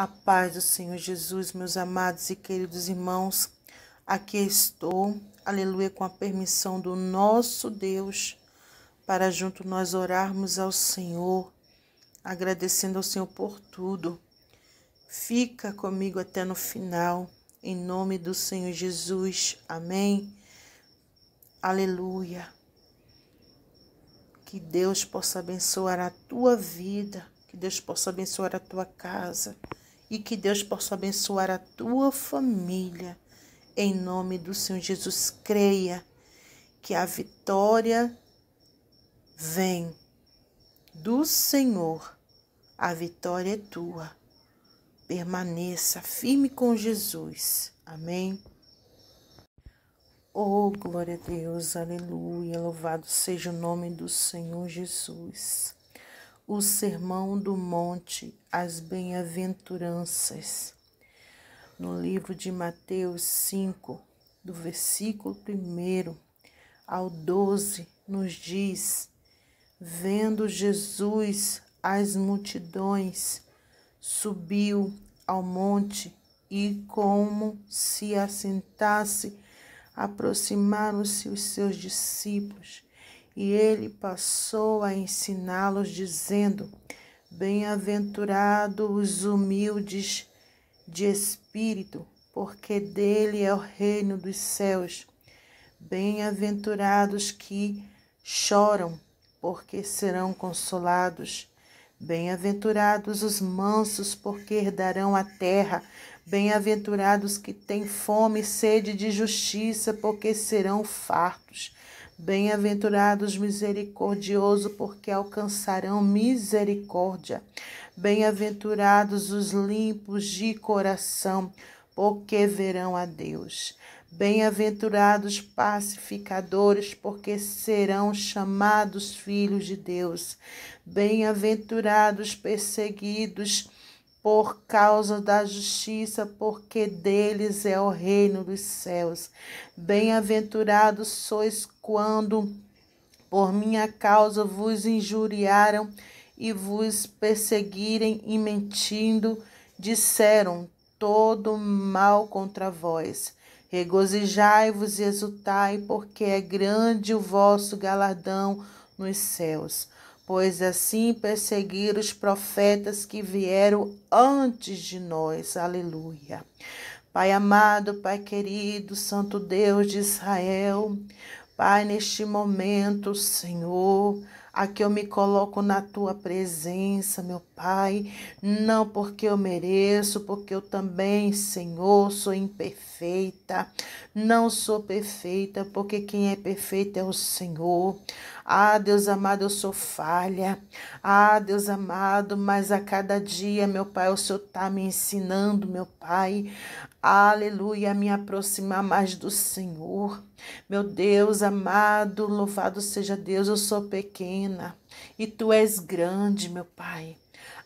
A paz do Senhor Jesus, meus amados e queridos irmãos, aqui estou, aleluia, com a permissão do nosso Deus, para junto nós orarmos ao Senhor, agradecendo ao Senhor por tudo. Fica comigo até no final, em nome do Senhor Jesus, amém. Aleluia. Que Deus possa abençoar a tua vida, que Deus possa abençoar a tua casa e que Deus possa abençoar a tua família. Em nome do Senhor Jesus, creia que a vitória vem do Senhor, a vitória é tua. Permaneça firme com Jesus. Amém. Oh, glória a Deus, aleluia. Louvado seja o nome do Senhor Jesus o Sermão do Monte, as Bem-aventuranças. No livro de Mateus 5, do versículo 1 ao 12, nos diz: Vendo Jesus as multidões, subiu ao monte e, como se assentasse, aproximaram-se os seus discípulos e ele passou a ensiná-los, dizendo: Bem-aventurados os humildes de espírito, porque dele é o reino dos céus. Bem-aventurados que choram, porque serão consolados. Bem-aventurados os mansos, porque herdarão a terra. Bem-aventurados que têm fome e sede de justiça, porque serão fartos. Bem-aventurados misericordiosos, porque alcançarão misericórdia. Bem-aventurados os limpos de coração, porque verão a Deus. Bem-aventurados pacificadores, porque serão chamados filhos de Deus. Bem-aventurados perseguidos, por causa da justiça, porque deles é o reino dos céus. Bem-aventurados sois quando por minha causa vos injuriaram e vos perseguirem e mentindo disseram todo mal contra vós. Regozijai-vos e exultai, porque é grande o vosso galardão nos céus pois assim perseguiram os profetas que vieram antes de nós. Aleluia. Pai amado, Pai querido, Santo Deus de Israel, Pai, neste momento, Senhor, Aqui eu me coloco na tua presença, meu Pai, não porque eu mereço, porque eu também, Senhor, sou imperfeita. Não sou perfeita, porque quem é perfeito é o Senhor. Ah, Deus amado, eu sou falha. Ah, Deus amado, mas a cada dia, meu Pai, o Senhor está me ensinando, meu Pai. Aleluia, a me aproximar mais do Senhor. Meu Deus amado, louvado seja Deus, eu sou pequena e tu és grande, meu Pai.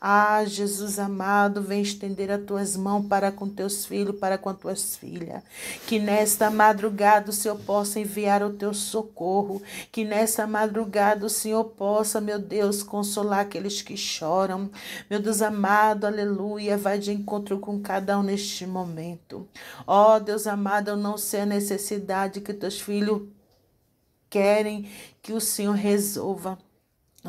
Ah, Jesus amado, vem estender as tuas mãos para com teus filhos, para com as tuas filhas. Que nesta madrugada o Senhor possa enviar o teu socorro. Que nesta madrugada o Senhor possa, meu Deus, consolar aqueles que choram. Meu Deus amado, aleluia, vai de encontro com cada um neste momento. Ó oh, Deus amado, eu não sei a necessidade que teus filhos querem que o Senhor resolva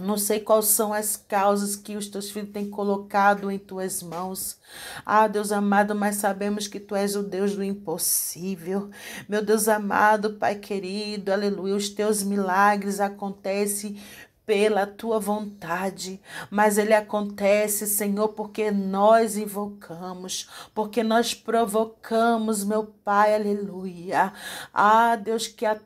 não sei quais são as causas que os teus filhos têm colocado em tuas mãos. Ah, Deus amado, mas sabemos que tu és o Deus do impossível. Meu Deus amado, Pai querido, aleluia, os teus milagres acontecem pela tua vontade, mas ele acontece, Senhor, porque nós invocamos, porque nós provocamos, meu Pai, aleluia. Ah, Deus, que a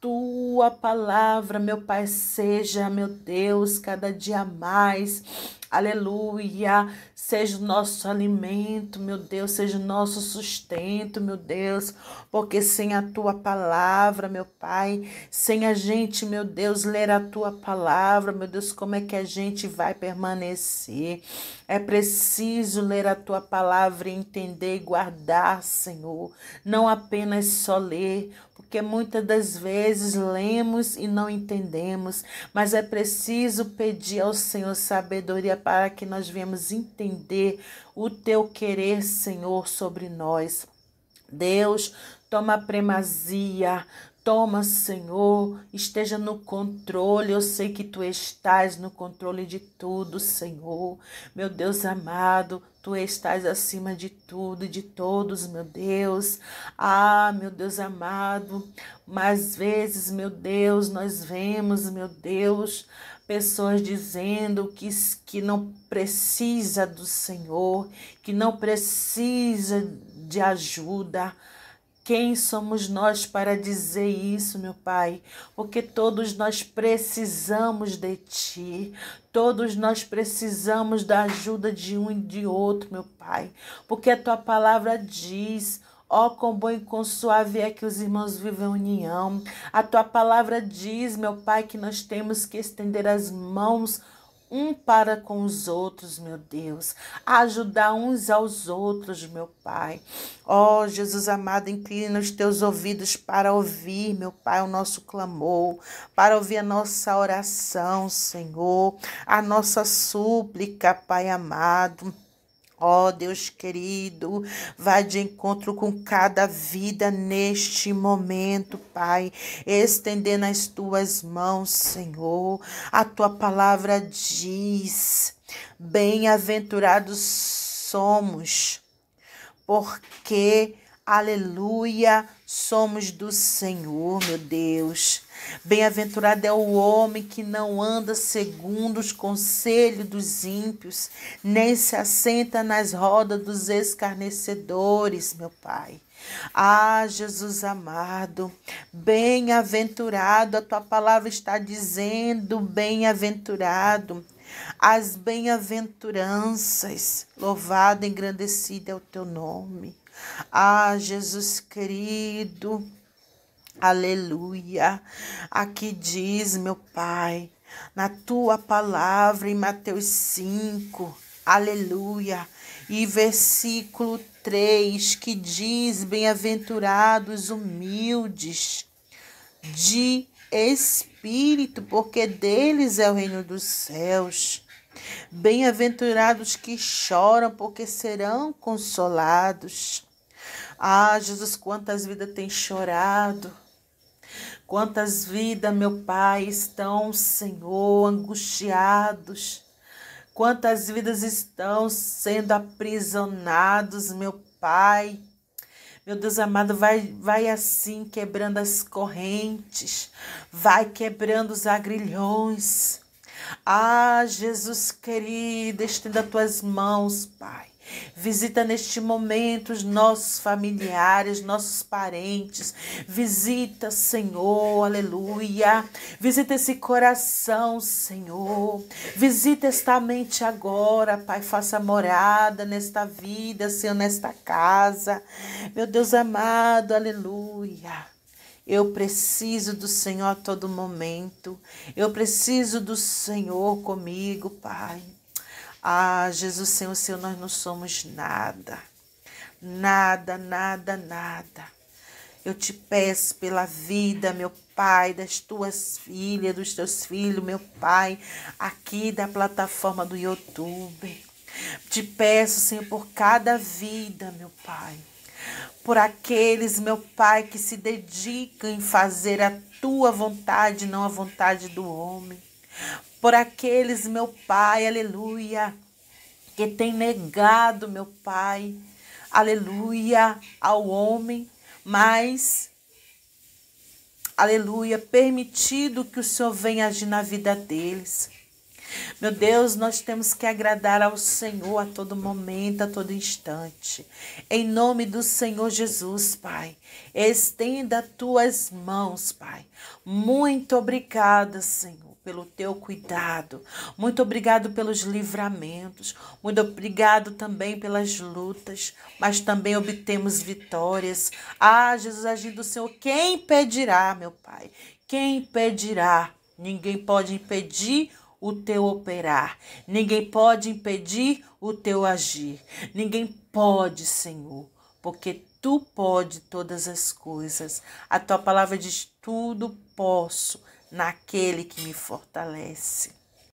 tua palavra, meu Pai, seja, meu Deus, cada dia mais. Aleluia. Seja o nosso alimento, meu Deus, seja o nosso sustento, meu Deus, porque sem a tua palavra, meu Pai, sem a gente, meu Deus, ler a tua palavra, meu Deus, como é que a gente vai permanecer? É preciso ler a tua palavra e entender e guardar, Senhor, não apenas só ler, porque muitas das vezes lemos e não entendemos, mas é preciso pedir ao Senhor sabedoria para que nós venhamos entender o teu querer, Senhor, sobre nós. Deus, toma primazia, Toma, Senhor, esteja no controle. Eu sei que tu estás no controle de tudo, Senhor. Meu Deus amado, tu estás acima de tudo e de todos, meu Deus. Ah, meu Deus amado, mais vezes, meu Deus, nós vemos, meu Deus, pessoas dizendo que, que não precisa do Senhor, que não precisa de ajuda. Quem somos nós para dizer isso, meu Pai? Porque todos nós precisamos de Ti, todos nós precisamos da ajuda de um e de outro, meu Pai. Porque a Tua palavra diz. Ó, oh, quão bom e quão suave é que os irmãos vivem a união. A tua palavra diz, meu Pai, que nós temos que estender as mãos um para com os outros, meu Deus, ajudar uns aos outros, meu Pai. Ó oh, Jesus amado, inclina os teus ouvidos para ouvir, meu Pai, o nosso clamor, para ouvir a nossa oração, Senhor, a nossa súplica, Pai amado. Ó oh, Deus querido, vai de encontro com cada vida neste momento, Pai, estendendo as tuas mãos, Senhor. A tua palavra diz: Bem-aventurados somos, porque, aleluia, somos do Senhor, meu Deus. Bem-aventurado é o homem que não anda segundo os conselhos dos ímpios, nem se assenta nas rodas dos escarnecedores, meu Pai. Ah, Jesus amado, bem-aventurado, a tua palavra está dizendo, bem-aventurado. As bem-aventuranças, louvado, engrandecido é o teu nome. Ah, Jesus querido, Aleluia. Aqui diz, meu Pai, na tua palavra em Mateus 5, aleluia, e versículo 3 que diz: Bem-aventurados humildes de espírito, porque deles é o reino dos céus. Bem-aventurados que choram, porque serão consolados. Ah, Jesus, quantas vidas tem chorado Quantas vidas, meu Pai, estão, Senhor, angustiados. Quantas vidas estão sendo aprisionados, meu Pai. Meu Deus amado, vai, vai assim quebrando as correntes, vai quebrando os agrilhões. Ah, Jesus querido, estenda tuas mãos, Pai. Visita neste momento os nossos familiares, nossos parentes. Visita, Senhor, aleluia. Visita esse coração, Senhor. Visita esta mente agora, Pai. Faça morada nesta vida, Senhor, nesta casa. Meu Deus amado, aleluia. Eu preciso do Senhor a todo momento. Eu preciso do Senhor comigo, Pai. Ah, Jesus, sem o Senhor, nós não somos nada. Nada, nada, nada. Eu te peço pela vida, meu Pai, das tuas filhas, dos teus filhos, meu Pai, aqui da plataforma do YouTube. Te peço, Senhor, por cada vida, meu Pai. Por aqueles, meu Pai, que se dedicam em fazer a tua vontade, não a vontade do homem por aqueles, meu Pai, aleluia, que tem negado, meu Pai, aleluia, ao homem, mas, aleluia, permitido que o Senhor venha agir na vida deles. Meu Deus, nós temos que agradar ao Senhor a todo momento, a todo instante. Em nome do Senhor Jesus, Pai, estenda tuas mãos, Pai. Muito obrigada, Senhor pelo teu cuidado. Muito obrigado pelos livramentos. Muito obrigado também pelas lutas, mas também obtemos vitórias. Ah, Jesus agindo, Senhor, quem impedirá, meu Pai? Quem impedirá? Ninguém pode impedir o teu operar. Ninguém pode impedir o teu agir. Ninguém pode, Senhor, porque tu pode todas as coisas. A tua palavra diz: tudo posso naquele que me fortalece.